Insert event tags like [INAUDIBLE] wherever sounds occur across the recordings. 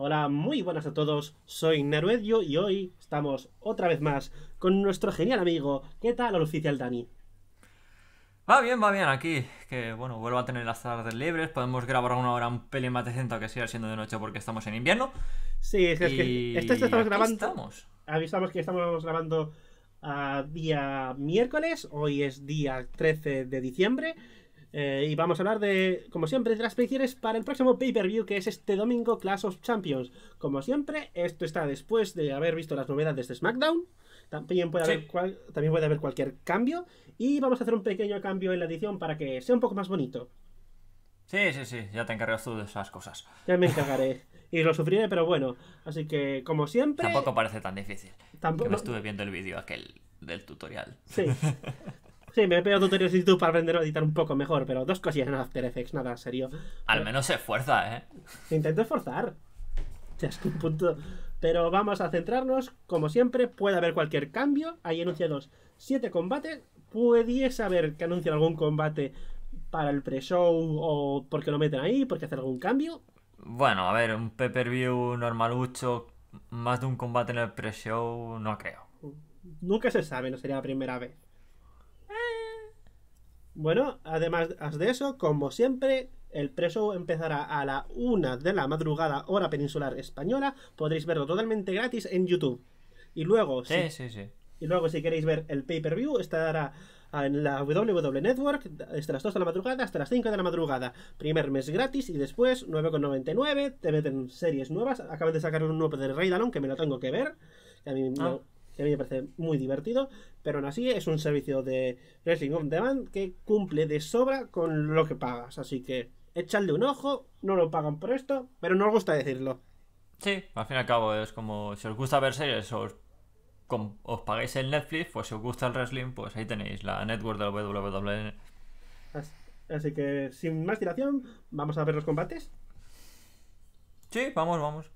Hola, muy buenas a todos, soy Neruedio y hoy estamos otra vez más con nuestro genial amigo. ¿Qué tal el oficial Dani? Va bien, va bien aquí, que bueno, vuelvo a tener las tardes libres, podemos grabar una hora un pelín más que siga siendo de noche porque estamos en invierno. Sí, es, que este, este, estamos grabando. Avisamos que estamos grabando a ah, día miércoles, hoy es día 13 de diciembre eh, y vamos a hablar de, como siempre, de las predicciones para el próximo pay-per-view, que es este domingo Clash of Champions. Como siempre, esto está después de haber visto las novedades de SmackDown. También puede, haber también puede haber cualquier cambio. Y vamos a hacer un pequeño cambio en la edición para que sea un poco más bonito. Sí, sí, sí, ya te encargas tú de esas cosas. Ya me encargaré. [LAUGHS] y lo sufriré, pero bueno. Así que, como siempre. Tampoco parece tan difícil. Tampoco. Que estuve viendo el vídeo aquel del tutorial. Sí. [LAUGHS] Sí, me veo tutoriales de YouTube para aprender a editar un poco mejor, pero dos cosillas en After Effects, nada, serio. Al menos se esfuerza, ¿eh? Intento esforzar. punto. Pero vamos a centrarnos, como siempre, puede haber cualquier cambio. Hay anunciados siete combates. ¿puedes saber que anuncian algún combate para el pre-show o porque lo meten ahí, porque hacer algún cambio. Bueno, a ver, un pay-per-view normalucho, más de un combate en el pre-show, no creo. Nunca se sabe, no sería la primera vez. Bueno, además de eso, como siempre, el preso empezará a la 1 de la madrugada, hora peninsular española. Podréis verlo totalmente gratis en YouTube. Y luego, sí, si, Y luego, si queréis ver el pay-per-view, estará en la WWW Network desde las 2 de la madrugada hasta las 5 de la madrugada. Primer mes gratis y después 9,99. Te meten series nuevas. Acabo de sacar un nuevo de Rey Dalón que me lo tengo que ver. a mí ah que a mí me parece muy divertido, pero aún así es un servicio de Wrestling On Demand que cumple de sobra con lo que pagas, así que echadle un ojo, no lo pagan por esto, pero no os gusta decirlo. Sí, al fin y al cabo es como, si os gusta ver series, os, os pagáis el Netflix, pues si os gusta el wrestling, pues ahí tenéis la network de la WWE. así que sin más dilación, vamos a ver los combates. Sí, vamos, vamos.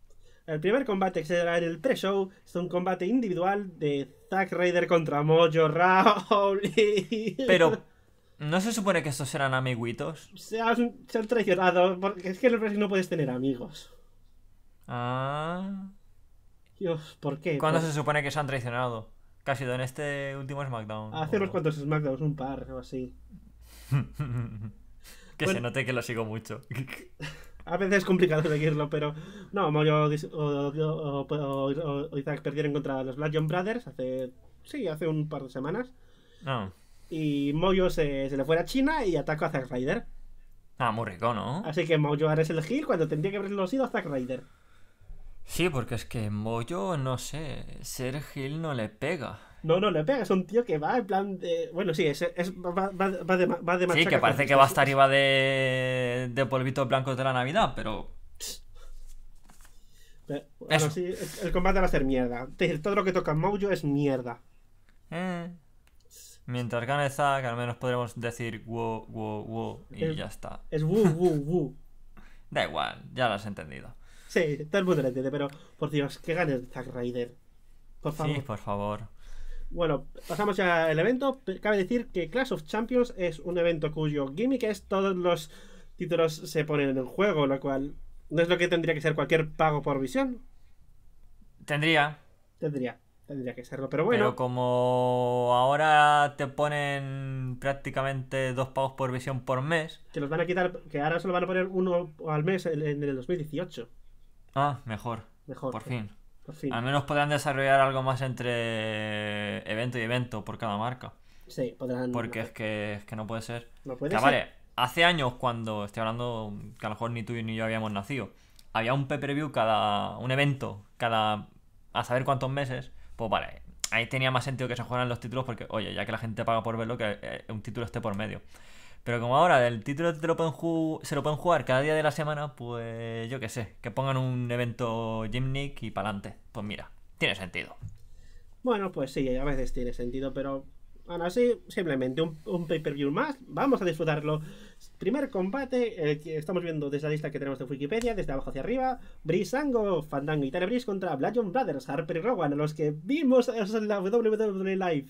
El primer combate que se será en el pre-show es un combate individual de Zack Ryder contra Mojo Rawley. [LAUGHS] Pero, ¿no se supone que estos serán amiguitos? Se han, traicionado, porque es que en el no puedes tener amigos. Ah. Dios, ¿por qué? ¿Cuándo se supone que se han traicionado? Casi en este último SmackDown. Hace unos cuantos SmackDowns, un par o así. [LAUGHS] que se note que lo sigo mucho. [LAUGHS] A veces es complicado [LAUGHS] seguirlo, pero no, Moyo o, Isaac perdieron contra los Black Brothers hace, sí, hace un par de semanas. No. Ah. Y Moyo se, le fue a China y atacó a Zack Ryder. Ah, muy rico, ¿no? Así que Moyo hará es el heal cuando tendría que haberlo sido a Zack Ryder. Sí, porque es que Moyo, no sé, ser heal no le pega. No, no, le pega, es un tío que va en plan de. Bueno, sí, es, va, va, de, va de Sí, que parece que va a estar arriba de, de polvitos blancos de la Navidad, pero. pero bueno, sí, el, combate va a ser mierda. Es decir, todo lo que toca Mojo es mierda. Eh, mientras gane Zack, al menos podremos decir wow, wow, wow, y ya está. Es wu, wu, [LAUGHS] wow. da igual, ya lo has entendido. Sí, todo el mundo lo entiende, pero por Dios, que gane Zack Ryder. Por favor. Sí, por favor. Bueno, pasamos ya al evento. Cabe decir que Clash of Champions es un evento cuyo gimmick es todos los títulos se ponen en el juego, lo cual no es lo que tendría que ser cualquier pago por visión. Tendría. Tendría, tendría que serlo, pero bueno. Pero como ahora te ponen prácticamente dos pagos por visión por mes. Que los van a quitar, que ahora solo van a poner uno al mes en el 2018. Ah, mejor. Mejor. Por fin. Pues Al menos podrían desarrollar algo más entre evento y evento por cada marca. Sí, Porque es que, es que no puede ser. No Vale, hace años cuando, estoy hablando que a lo mejor ni tú ni yo habíamos nacido, había un pay-per-view cada. un evento cada. a saber cuántos meses. Pues vale, ahí tenía más sentido que se jugaran los títulos porque, oye, ya que la gente paga por verlo, que eh, un título esté por medio. Pero como ahora el título se lo pueden jugar cada día de la semana, pues yo qué sé, que pongan un evento gymnik y pa'lante, Pues mira, tiene sentido. Bueno, pues sí, a veces tiene sentido, pero aún así, simplemente un, pay-per-view más. Vamos a disfrutarlo. Primer combate, el que estamos viendo desde la lista que tenemos de Wikipedia, desde abajo hacia arriba. Brisango, Fandango y Bris contra Blajon Brothers, Harper y Rowan, a los que vimos en la WWE Live.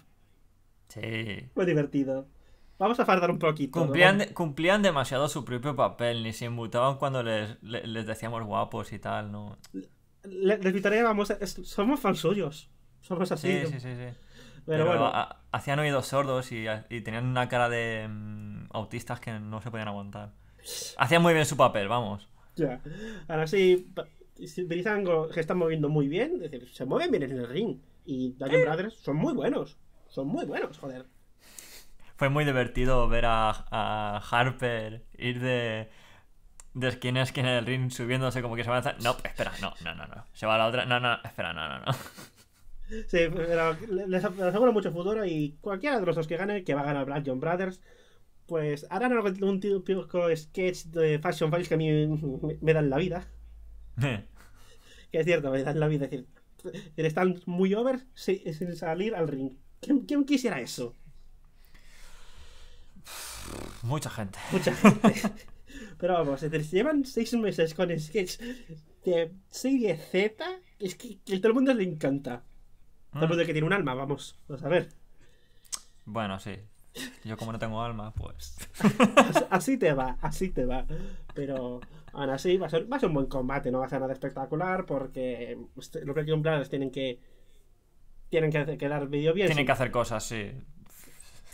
Sí. Muy divertido. Vamos a fardar un poquito. Cumplían, cumplían demasiado su propio papel, ni se inmutaban cuando les, les, decíamos guapos y tal, ¿no? les invitaría somos fans suyos. Somos así. Sí, sí, sí, sí. Pero, bueno. hacían oídos sordos y, tenían una cara de mm, autistas que no se podían aguantar. Hacían muy bien su papel, vamos. Ya. Ahora sí, utilizan que están moviendo muy bien. decir, se mueven bien en el ring. Y Daniel Brothers son muy buenos. Son muy buenos, joder fue muy divertido ver a, Harper ir de, de esquina a esquina del ring subiéndose como que se lanzar No, espera, no, no, no, no. Se va a la otra. No, no, espera, no, no, no. Sí, pero les aseguro mucho futuro y cualquiera de los dos que gane, que va a ganar Black John Brothers, pues harán un típico sketch de Fashion Files que a mí me, dan la vida. [LAUGHS] que es cierto, me dan la vida. Es decir, están muy over sin salir al ring. quién quisiera eso? Mucha gente. Mucha gente. [LAUGHS] Pero vamos, llevan seis meses con sketch de serie Z. Es que, que todo el mundo le encanta. Todo el mm. mundo que tiene un alma, vamos. Vamos a ver. Bueno, sí. Yo como no tengo alma, pues... [LAUGHS] así te va, así te va. Pero aún así va a, ser, va a ser un buen combate, no va a ser nada espectacular porque los que tienen que... Tienen que, hacer, que vídeo bien. Tienen que hacer cosas, sí.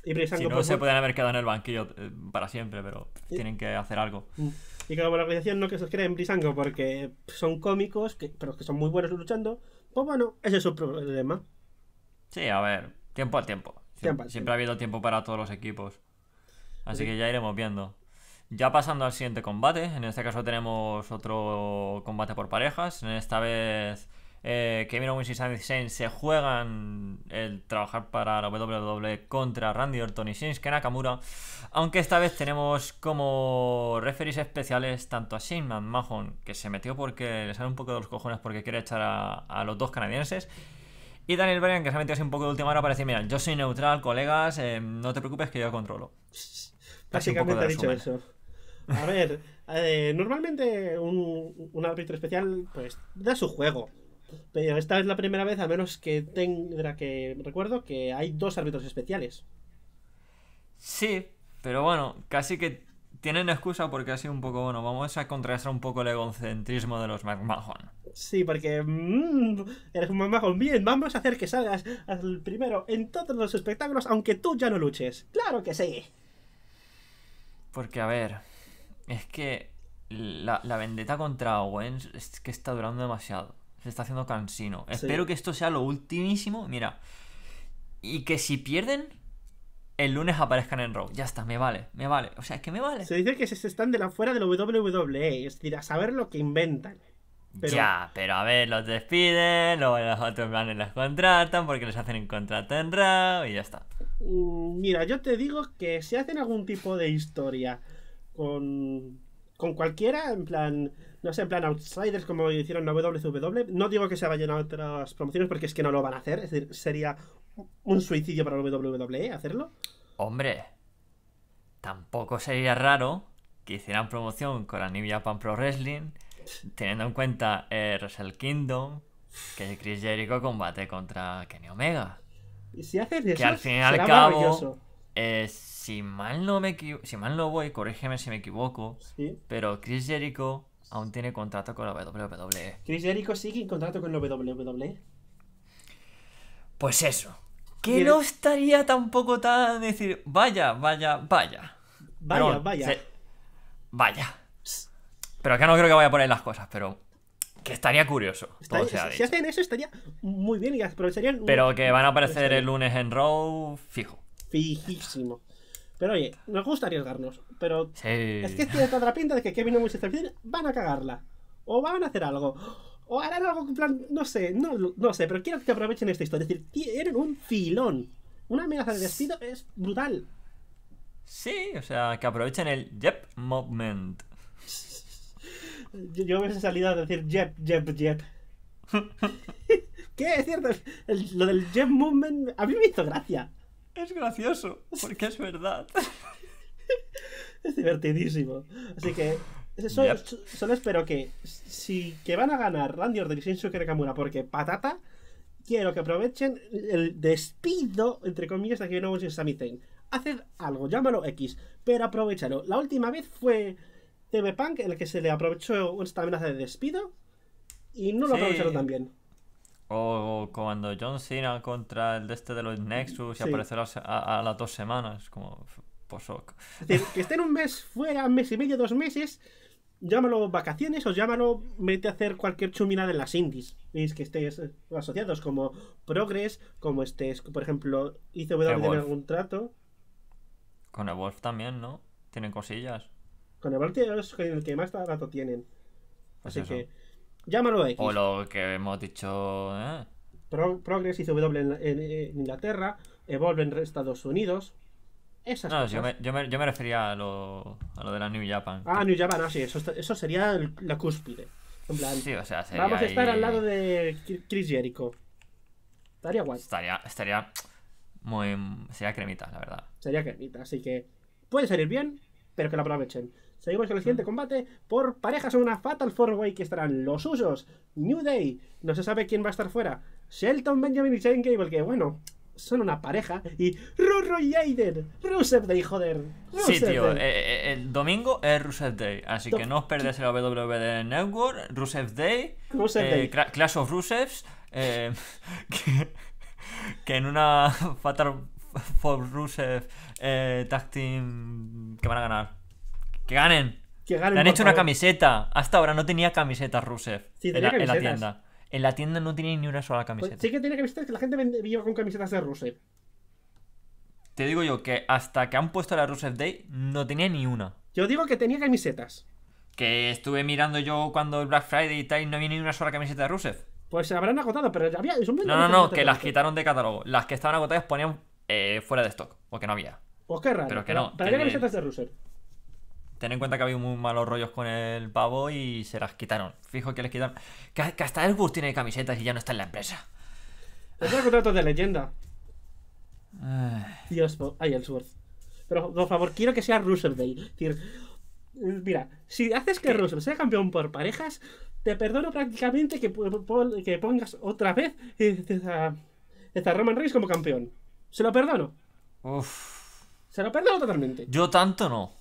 Y no, pues se pueden haber quedado en el banquillo eh, para siempre, pero tienen que hacer algo. Mm. Y claro, la organización no que se creen en Brisango porque son cómicos, pero que son muy buenos luchando, pues bueno, ese es su problema. Sí, a ver, tiempo al tiempo. siempre ha habido tiempo para todos los equipos. Así que ya iremos viendo. Ya pasando al siguiente combate, en este caso tenemos otro combate por parejas. En esta vez eh, Kevin Owens y Sami Zayn se juegan el trabajar para la WWE contra Randy Orton y Shinsuke Nakamura. Aunque esta vez tenemos como referees especiales tanto a Shane Mahon que se metió porque le sale un poco de los cojones porque quiere echar a, los dos canadienses. Y Daniel Bryan, que se ha metido así un poco de última hora para decir, mira, yo soy neutral, colegas, eh, no te preocupes que yo controlo. Básicamente ha dicho eso. A ver, eh, normalmente un, un árbitro especial pues da su juego pero esta es la primera vez, a menos que tenga que recuerdo, que hay dos árbitros especiales. Sí, pero bueno, casi que tienen excusa porque ha sido un poco bueno. Vamos a contrastar un poco el egocentrismo de los McMahon. Sí, porque mm, eres un McMahon. Bien, vamos a hacer que salgas al primero en todos los espectáculos, aunque tú ya no luches. ¡Claro que sí! Porque, a ver, es que la, la vendetta contra Owens es que está durando demasiado. Se está haciendo cansino. Espero que esto sea lo ultimísimo. Mira. Y que si pierden, el lunes aparezcan en Raw. Ya está, me vale, me vale. O sea, es que me vale. Se dice que se están de la fuera de la WWE. Es decir, a saber lo que inventan. Ya, pero a ver, los despiden, luego los otros van los contratan porque les hacen un contrato en Raw y ya está. Mm, mira, yo te digo que si hacen algún tipo de historia con, con cualquiera, en plan, no sé, en plan Outsiders, como hicieron la WWE. No digo que se vayan a otras promociones porque es que no lo van a hacer. Es decir, sería un suicidio para WWE hacerlo. Hombre, tampoco sería raro que hicieran promoción con la New Japan Pro Wrestling, teniendo en cuenta el eh, Wrestle Kingdom, que Chris Jericho combate contra Kenny Omega. Y si haces eso, que al fin y al cabo, eh, si mal no me si mal no voy, corrígeme si me equivoco, pero Chris Jericho aún tiene contrato con la WWE. Chris Jericho sigue en contrato con la WWE. Pues eso. Que no estaría tampoco tan decir, vaya, vaya, vaya. Vaya, vaya. Vaya. Pero acá no creo que vaya a poner las cosas, pero que estaría curioso. si, hacen eso estaría muy bien y aprovecharían. Pero que van a aparecer el lunes en Raw, fijo. Fijísimo. Pero oye, nos gusta arriesgarnos. Pero es que tiene toda la pinta de que Kevin Owens y Seth van a cagarla. O van a hacer algo. O harán algo en plan, no sé, no, no sé, pero quiero que aprovechen esta historia. Es decir, tienen un filón. Una amenaza de despido es brutal. Sí, o sea, que aprovechen el Jep Movement yo, me hubiese salido a decir Jep, Jep, Jep. ¿Qué? Es cierto, lo del Jep Movement a mí me hizo gracia. Es gracioso, porque es verdad. [LAUGHS] es divertidísimo. Así que solo, espero que si que van a ganar Randy Orton y Shinsuke Nakamura porque patata, quiero que aprovechen el despido, entre comillas, de que no en Sami Zayn. Haced algo, llámalo X, pero aprovechalo. La última vez fue TV Punk el que se le aprovechó esta amenaza de despido y no lo aprovecharon tan bien. O cuando John Cena contra el de este de los Nexus y aparecerá a, las dos semanas, como posoc. Es que estén un mes fuera, un mes y medio, dos meses, llámalo vacaciones o llámalo mete a hacer cualquier chuminada en las indies. Es que estés eh, asociados como Progress, como estés, por ejemplo, Wedding tienen algún trato. Con Evolve también, ¿no? Tienen cosillas. Con Evolve es el que más trato tienen. Pues Así que Llámalo X. O lo que hemos dicho. ¿eh? Progress hizo W en, Inglaterra, Evolve en Estados Unidos. Esas no, cosas. Yo, me, yo, me, yo, me, refería a lo, a lo de la New Japan. Ah, New Japan, ah, sí, eso, eso sería la cúspide. En plan, o sea, sería vamos a estar al lado de Chris Jericho. Estaría guay. Estaría, estaría muy. Sería cremita, la verdad. Sería cremita, así que puede salir bien, pero que la aprovechen. Seguimos con el siguiente mm. combate por parejas en una Fatal Four Way que estarán los usos, New Day, no se sabe quién va a estar fuera, Shelton Benjamin y Shane Gable, que bueno, son una pareja, y Rurro y Aiden, Rusev Day, joder. sí, tío, eh, eh, el domingo es Rusev Day, así que no os perdáis el WWE de Network, Rusev Day, eh, Clash of Rusevs, [LAUGHS] que, en una Fatal Four Rusev Tag Team que van a ganar que ganen. Que Le han hecho una camiseta. Hasta ahora no tenía camisetas Rusev sí, tenía en, la, en, la, tienda. En la tienda no tiene ni una sola pues camiseta. sí que tenía camisetas que la gente vendía con camisetas de Rusev. Te digo yo que hasta que han puesto la Rusev Day no tenía ni una. Yo digo que tenía camisetas. Que estuve mirando yo cuando el Black Friday y tal Y no había ni una sola camiseta de Rusev. Pues se habrán agotado, pero había. no, no, no, que las quitaron de catálogo. Las que estaban agotadas ponían eh, fuera de stock, o que no había. Pues qué raro. Pero que no. Pero hay camisetas de Rusev. Ten en cuenta que había muy malos rollos con el pavo y se las quitaron. Fijo que les quitaron. Que, hasta tiene camisetas y ya no está en la empresa. Es un contrato de leyenda. Dios, ay, Ellsworth. Pero, por favor, quiero que sea Russell Day. mira, si haces que Russell sea campeón por parejas, te perdono prácticamente que, que pongas otra vez a Roman Reigns como campeón. Se lo perdono. Uf. Se lo perdono totalmente. Yo tanto no.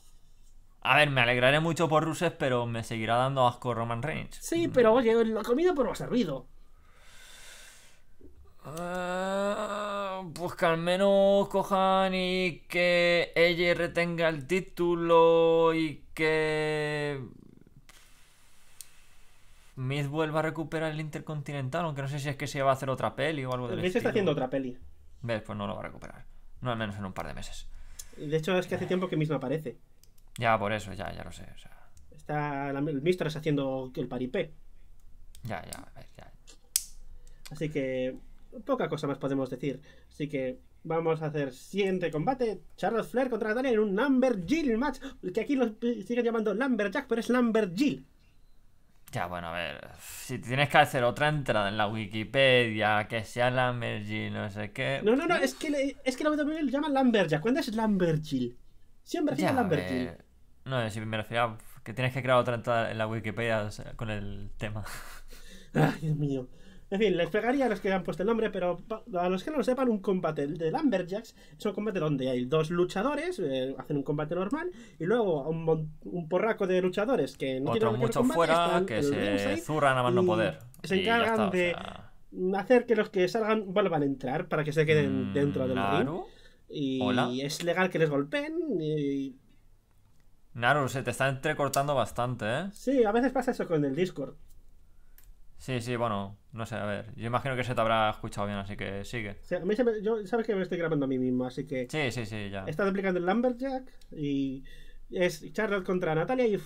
A ver, me alegraré mucho por Ruses, pero me seguirá dando asco Roman Reigns. Sí, mm. pero oye, lo comido por ha servido. Ah, pues que al menos cojan y que ella retenga el título y que Miz vuelva a recuperar el Intercontinental, aunque no sé si es que se va a hacer otra peli o algo de Miz está haciendo otra peli. ¿Ves? Pues no lo va a recuperar. No al menos en un par de meses. De hecho, es que hace eh. tiempo que Miz no aparece. Ya, por eso, ya, ya lo sé. O sea. Está el Mistras haciendo el paripé. Ya, ya, ya. Así que poca cosa más podemos decir. Así que vamos a hacer siguiente combate. Charles Flair contra Daniel en un Lumberjill match. Que aquí lo siguen llamando Lambert-Jack, pero es Lumberjill. Ya, bueno, a ver. Si tienes que hacer otra entrada en la Wikipedia, que sea Lumberjill, no sé qué. No, no, no, es que, es que la WWE lo llaman Lumberjack. ¿Cuándo es Lumberjill? Siempre es Lumberjill. No, si me refiero a que tienes que crear otra entrada en la Wikipedia con el tema. [LAUGHS] Ay, Dios mío. En fin, les pegaría a los que han puesto el nombre, pero a los que no lo sepan, un combate de Lumberjacks es un combate donde hay dos luchadores, eh, hacen un combate normal, y luego un, porraco de luchadores que no Otros muchos fuera, que se zurran a más no poder. se encargan de hacer que los que salgan vuelvan a entrar para que se queden mm, dentro del ring. Y es legal que les golpeen. Y Naru, se te está entrecortando bastante, ¿eh? Sí, a veces pasa eso con el Discord. Sí, sí, bueno, no sé, a ver. Yo imagino que se te habrá escuchado bien, así que sigue. yo, sabes que me estoy grabando a mí mismo, así que. Sí, sí, sí, ya. Está duplicando aplicando el Lumberjack y. Es Charlotte contra Natalia y.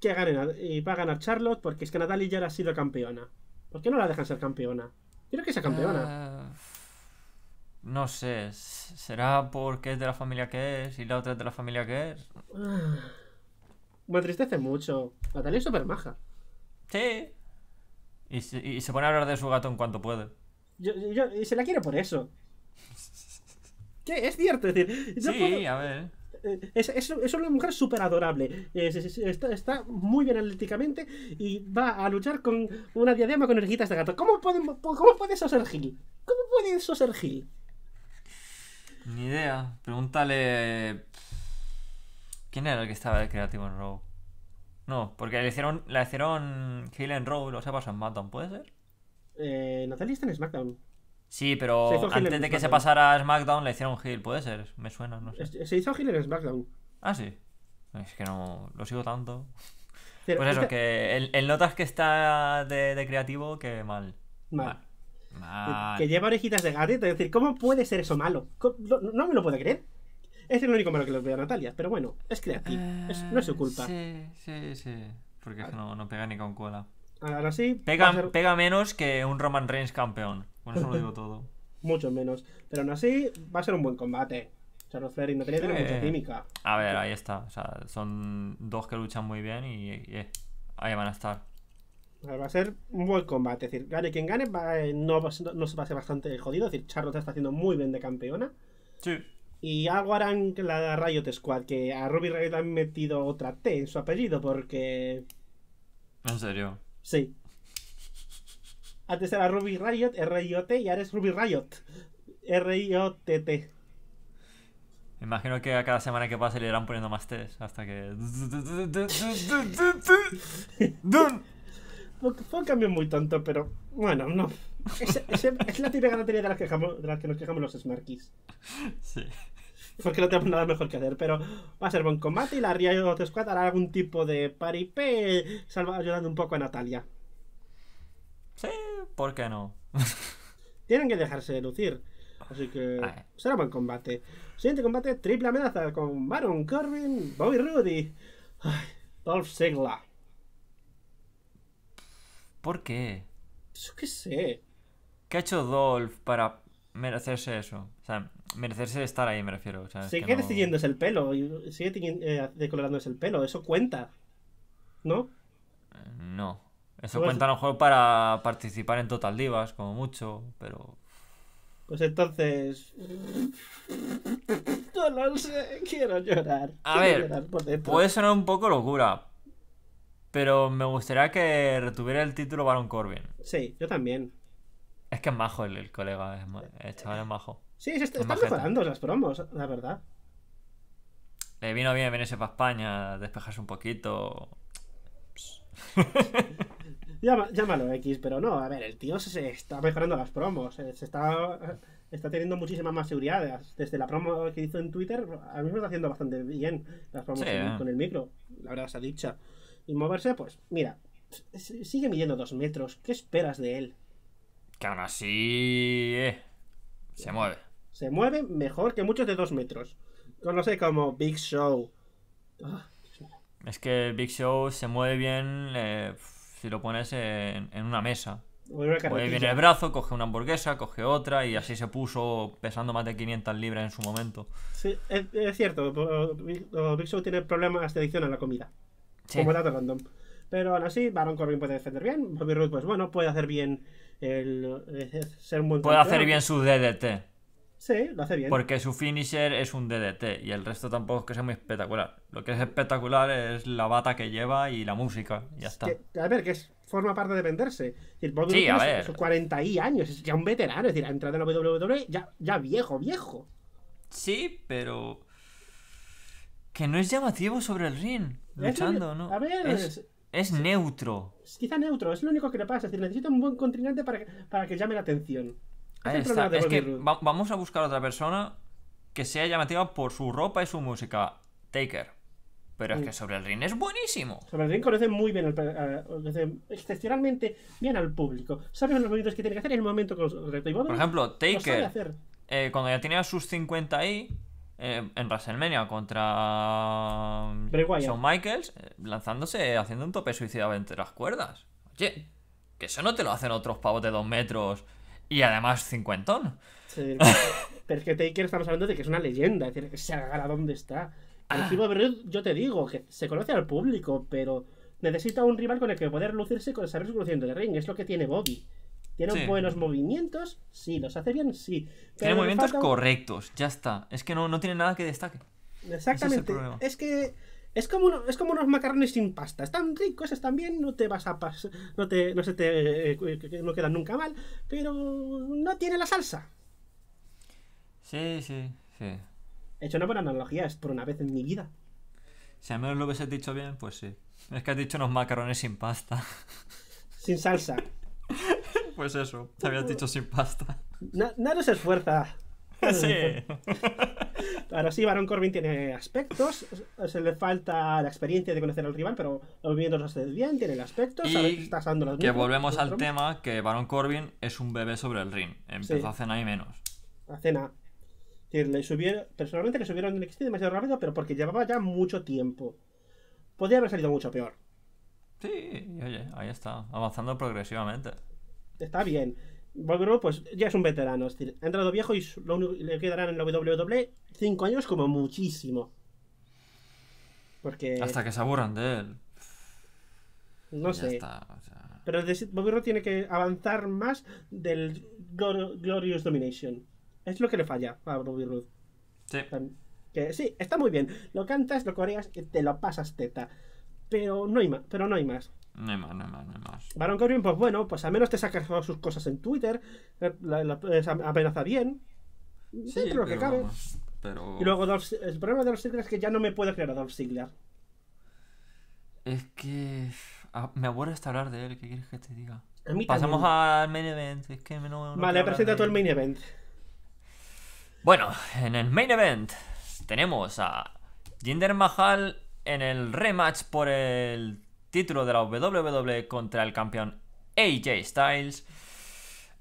Que gane, y va a ganar Charlotte porque es que Natalia ya ha sido campeona. ¿Por qué no la dejan ser campeona? Quiero que sea campeona. Eh, no sé, será porque es de la familia que es y la otra es de la familia que es. Ah me entristece mucho. Natalia es súper maja. Sí. Y se, pone a hablar de su gato en cuanto puede. Yo, yo, y se la quiero por eso. [LAUGHS] ¿Qué? Es cierto, sí, a ver. Eh, es, una mujer súper adorable. está, muy bien atléticamente y va a luchar con una diadema con orejitas de gato. ¿Cómo puede, cómo puede eso ser Gil? ¿Cómo puede eso ser Gil? Ni idea. Pregúntale ¿Quién era el que estaba de creativo en Row? No, porque le hicieron, la hicieron en Rowe y lo se pasó en SmackDown, ¿puede ser? Eh, Natalia está en SmackDown. Sí, pero antes de que se pasara a SmackDown le hicieron Hill, ¿puede ser? Me suena, no sé. Se hizo Hill en SmackDown. Ah, sí. Es que no lo sigo tanto. pues eso, que el, notas que está de, creativo, que mal. Mal. Que, lleva orejitas de gatito. Es decir, ¿cómo puede ser eso malo? No, no me lo puedo creer. Es el único malo que le veo a Natalia, pero bueno, es creativo. no es su culpa. Eh, sí, sí, sí. Porque no, no pega ni con cola. Ahora sí. Pega, pega menos que un Roman Reigns campeón. Bueno, eso lo digo [LAUGHS] todo. Mucho menos. Pero aún así, va a ser un buen combate. Charles Ferry y Natalia que tienen mucha eh, química. A ver, ahí está. O sea, son dos que luchan muy bien y, eh, ahí van a estar. Va a ser un buen combate. Es decir, gane quien gane, va, no, no, se va a ser bastante jodido. Es decir, Charlotte está haciendo muy bien de campeona. Sí. Y algo harán la Riot Squad, que a Ruby Riot han metido otra T en su apellido porque... ¿En serio? Sí. Antes era Ruby Riot, R-I-O-T, y ahora es Ruby Riot. R-I-O-T-T. Imagino que a cada semana que pasa le irán poniendo más T's hasta que... [LAUGHS] fue un cambio muy tonto, pero bueno, no. Es, la típica tontería de las, que nos quejamos los Smarkies. Sí. Porque no tenemos nada mejor que hacer, pero va a ser buen combate y la Riot Squad hará algún tipo de paripé, salva, ayudando un poco a Natalia. Sí, ¿por qué no? [LAUGHS] Tienen que dejarse de lucir. Así que será buen combate. Siguiente combate, triple amenaza con Baron Corbin, Bobby Rudy, Ay, Dolph Ziggler. ¿Por qué? Yo qué sé. ¿Qué ha hecho Dolph para merecerse eso? O sea, merecerse estar ahí, me refiero. sigue el pelo, sigue eh, decolorándose el pelo, eso cuenta. ¿No? Eh, no. Eso pues- cuenta a lo mejor para participar en Total Divas, como mucho, pero. Pues entonces. No sé, quiero llorar. A ver, puede sonar un poco locura, pero me gustaría que retuviera el título Baron Corbin. Sí, yo también. Es que es majo el, colega, es, el chaval es majo. Sí, se están mejorando las promos, la verdad. Le vino bien venirse para España, despejarse un poquito. [LAUGHS] llámalo X, pero no, a ver, el tío se está mejorando las promos, eh, se está, está teniendo muchísimas más seguridad. Desde la promo que hizo en Twitter, a mí me está haciendo bastante bien las promos eh. con, el micro, la verdad, se ha dicha y moverse, pues mira, sigue midiendo dos metros. ¿Qué esperas de él? Que aún así. Eh, se mueve. Se mueve mejor que muchos de dos metros. Conoce como Big Show. Ah, es que Big Show se mueve bien eh, si lo pones en, en una mesa. Mueve pues bien el brazo, coge una hamburguesa, coge otra y así se puso pesando más de 500 libras en su momento. Sí, es, es cierto. Big Show tiene problemas de adicción a la comida como dato random. Pero aún así, Baron Corbin puede defender bien. Bobby Roode, pues bueno, puede hacer bien el, eh, eh, ser un buen Puede hacer bien su DDT. Sí, lo hace bien. Porque su finisher es un DDT y el resto tampoco es que sea muy espectacular. Lo que es espectacular es la bata que lleva y la música. Ya está. a ver, que forma parte de venderse. El Bobby sí, a sus 40 y años, es ya un veterano. Es decir, ha entrado en la WWE ya, ya viejo, viejo. Sí, pero. Que no es llamativo sobre el ring luchando, ¿no? A ver, es, neutro. quizá neutro, es lo único que le pasa. Es decir, un buen contrincante para que, llame la atención. vamos a buscar otra persona que sea llamativa por su ropa y su música. Taker. Pero es que sobre el ring es buenísimo. Sobre el ring conoce muy bien, al, excepcionalmente bien al público. Sabe los movimientos que tiene que hacer en el momento correcto. por ejemplo, Taker, eh, cuando ya tenía sus 50 ahí, eh, en WrestleMania contra mm, Shawn Michaels, eh, lanzándose, haciendo un tope suicida entre las cuerdas. Oye, que eso no te lo hacen otros pavos de dos metros y además cincuentón. Sí, [LAUGHS] pero es que Taker estamos hablando de que es una leyenda, es decir, que se agarra donde está. El ah. tipo de yo te digo, que se conoce al público, pero necesita un rival con el que poder lucirse con saber resolución de ring, es lo que tiene Bobby. ¿Tiene buenos movimientos? Sí. ¿Los hace bien? Sí. Tiene movimientos correctos, ya está. Es que no, tiene nada que destaque. Exactamente. Es, que es como, es como unos macarrones sin pasta. Están ricos, están bien, no te vas a pasar, no, te, no se te eh, no quedan nunca mal, pero no tiene la salsa. Sí, sí, sí. He hecho una buena analogía, es por una vez en mi vida. Si al menos lo hubiese dicho bien, pues sí. Es que has dicho unos macarrones sin pasta. Sin salsa pues eso, te habías dicho sin pasta. Na se esfuerza. [LAUGHS] Sí. Ahora sí, Baron Corbin tiene aspectos. Se le falta la experiencia de conocer al rival, pero los movimientos los hace bien, tiene el aspecto. Y que, volvemos al tema que Baron Corbin es un bebé sobre el ring. Empezó a cenar y menos. A cena. subieron, personalmente le subieron el demasiado rápido, pero porque llevaba ya mucho tiempo. Podría haber salido mucho peor. Sí, oye, ahí está, avanzando progresivamente está bien. Bobby pues ya es un veterano. ha entrado viejo y le quedarán en la WWE 5 años como muchísimo. Porque... Hasta que se aburran de él. No sé. Pero Bobby Roode tiene que avanzar más del Glorious Domination. Es lo que le falla a Bobby Roode. Sí. Que, sí, está muy bien. Lo cantas, lo coreas, te lo pasas teta. Pero no hay más. Pero no hay más. No hay más, no hay más, no hay más. Baron Corbin, pues bueno, pues al menos te sacas sus cosas en Twitter. Eh, la, amenaza bien. Sí, creo que cabe. pero... Y luego el problema de los Ziggler es que ya no me puedo creer a Dolph Ziggler. Es que. Ah, me aburre hasta hablar de él, ¿qué quieres que te diga? Pasamos al main event, es que vale, presenta presentado el main event. Bueno, en el main event tenemos a Jinder Mahal en el rematch por el título de la WWE contra el campeón AJ Styles.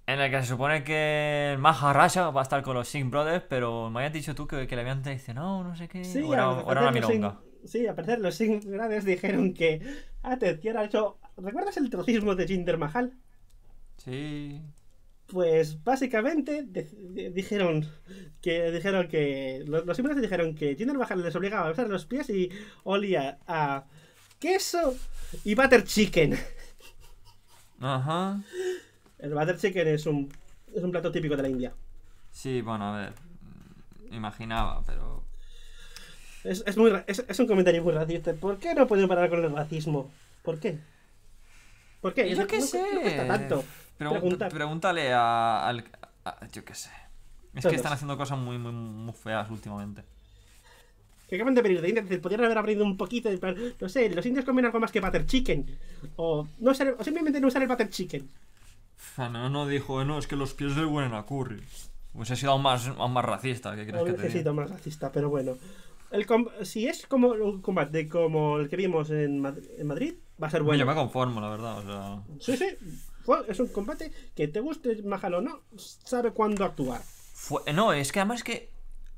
En el que se supone que el Maharaja va a estar con los Singh Brothers, pero me habías dicho tú que, le habían traicionado, no sé qué. Sí, era, una sí, a parecer los Singh Brothers dijeron que. Atención, ha hecho. ¿Recuerdas el trocismo de Jinder Mahal? Sí. Pues básicamente dijeron que dijeron que los, Brothers dijeron que Jinder Mahal les obligaba a besar los pies y olía a queso y butter chicken. Ajá. El butter chicken es un, es un plato típico de la India. Sí, bueno, a ver. Mm, imaginaba, pero. Es, es muy, es, es, un comentario muy racista. ¿Por qué no pueden parar con el racismo? ¿Por qué? ¿Por qué? Yo qué sé. pregúntale a, al. yo qué sé. Es que están haciendo cosas muy, muy, muy feas últimamente que acaban de venir de India, podrían haber abrido un poquito, no sé, los indios comen algo más que butter chicken, o, no o simplemente no usar el butter chicken. no dijo, eh, no, es que los pies de huelen a curry. Pues ha sido aún más, más racista, ¿qué crees que te diga? sido más racista, pero bueno. si es como un combate como el que vimos en, Madrid, va a ser bueno. Yo me conformo, la verdad, Sí, sí, es un combate que te guste Majal o no, sabe cuándo actuar. no, es que además que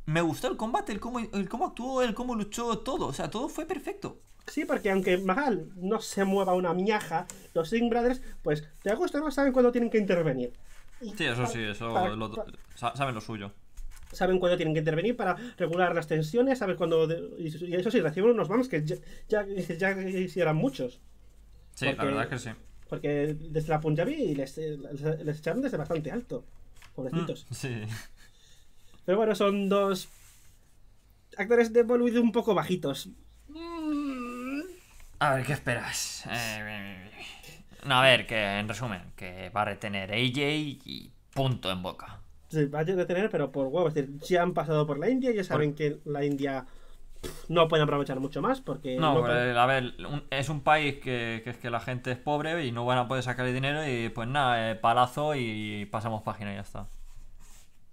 me gustó el combate, el cómo, el cómo actuó, el cómo luchó, todo. O sea, todo fue perfecto. Sí, porque aunque Magal no se mueva una miaja, los Sing Brothers, pues te gusta no saben cuándo tienen que intervenir. sí, eso sí, eso lo, saben lo suyo. Saben cuándo tienen que intervenir para regular las tensiones, saben cuándo. y, eso sí, reciben unos vamos que ya, ya, muchos. Sí, la verdad es que sí. Porque desde la Punjabi les, les, les echaron desde bastante alto. Pobrecitos. Mm, sí. Pero bueno, son dos actores de Bollywood un poco bajitos. A ver, ¿qué esperas? Eh, no, a ver, que en resumen, que va a retener AJ y punto en boca. Sí, va a retener, pero por huevo. Es decir, si han pasado por la India, ya saben que la India no pueden aprovechar mucho más porque... No, a ver, es un país que, es que la gente es pobre y no van a poder sacar el dinero y pues nada, eh, palazo y pasamos página y ya está.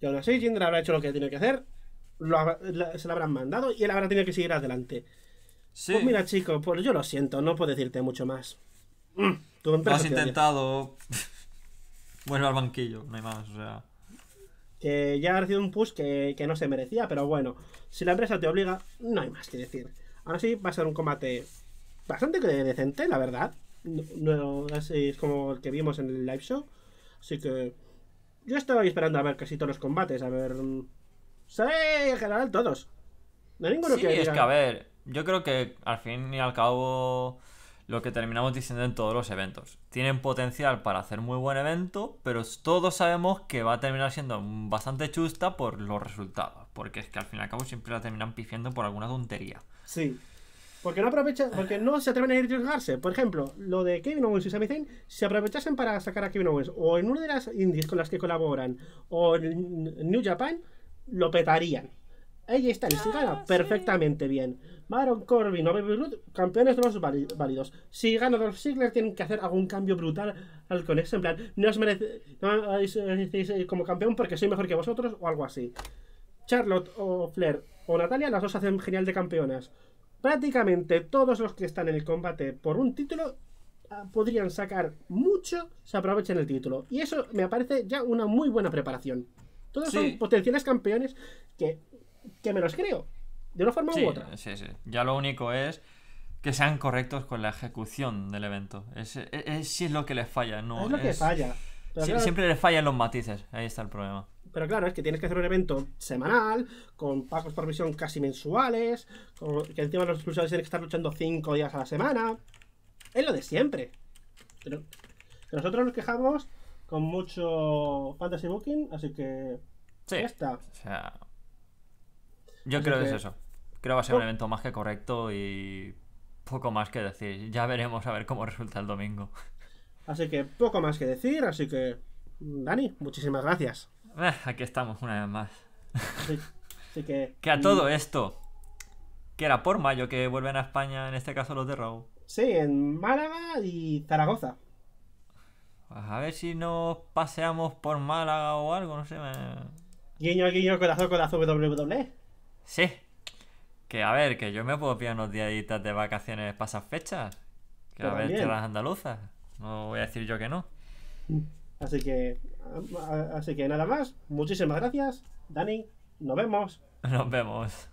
Y ahora sí, Jinder habrá hecho lo que tiene que hacer, se lo habrán mandado y él habrá tenido que seguir adelante. Sí. Pues mira, chicos, pues yo lo siento, no puedo decirte mucho más. Mm, tú lo has intentado. [LAUGHS] Vuelve al banquillo, no hay más, o sea. Que ya ha recibido un push que, no se merecía, pero bueno, si la empresa te obliga, no hay más que decir. Ahora sí, va a ser un combate bastante decente, la verdad. No, así es como el que vimos en el live show. Así que yo estaba esperando a ver casi todos los combates, a ver... Mm, sí, en general todos. No sí, que es que a ver, yo creo que al fin y al cabo lo que terminamos diciendo en todos los eventos. Tienen potencial para hacer muy buen evento, pero todos sabemos que va a terminar siendo bastante chusta por los resultados. Porque es que al fin y al cabo siempre la terminan pifiando por alguna tontería. Sí. Porque no aprovechan, porque no se atreven a ir arriesgarse. Por ejemplo, lo de Kevin Owens y Sami Zayn, si aprovechasen para sacar a Kevin Owens o en una de las indies con las que colaboran o en New Japan, lo petarían. Ella está si gana ah, perfectamente bien. Baron Corbin o Baby campeones de los válidos. Si gana Dolph Ziggler, tienen que hacer algún cambio brutal al conexión. En plan, no os merecéis eh, como campeón porque soy mejor que vosotros o algo así. Charlotte o Flair o Natalia, las dos hacen genial de campeonas prácticamente todos los que están en el combate por un título ah, podrían sacar mucho se aprovechan el título. Y eso me parece ya una muy buena preparación. Todos son potenciales campeones que, que, me los creo, de una forma u otra. Sí, sí. Ya lo único es que sean correctos con la ejecución del evento. Es, es, es, lo que les falla, no. Es lo que falla. Siempre les fallan los matices, ahí está el problema. Pero claro, es que tienes que hacer un evento semanal, con pagos por misión casi mensuales, con, que encima los exclusivos tienen que estar luchando 5 días a la semana. Es lo de siempre. Pero nosotros nos quejamos con mucho fantasy booking, así que. Sí. está. O sea, yo creo que... es eso. Creo que va a ser un oh. evento más que correcto y poco más que decir. Ya veremos a ver cómo resulta el domingo. Así que poco más que decir, así que Dani, muchísimas gracias. Ah, aquí estamos una vez más. Sí, que... [LAUGHS] que... a todo esto, que era por mayo que vuelven a España, en este caso los de Raúl. Sí, en Málaga y Zaragoza. Pues a ver si nos paseamos por Málaga o algo, no sé. Me... Guiño, guiño, corazón, corazón, W e. Sí. Que a ver, que yo me puedo pillar unos días de vacaciones pasas fechas. Que a ver, las andaluzas. No voy a decir yo que no. Así que Ah, ah, así que nada más. Muchísimas gracias, Dani. Nos vemos. Nos vemos.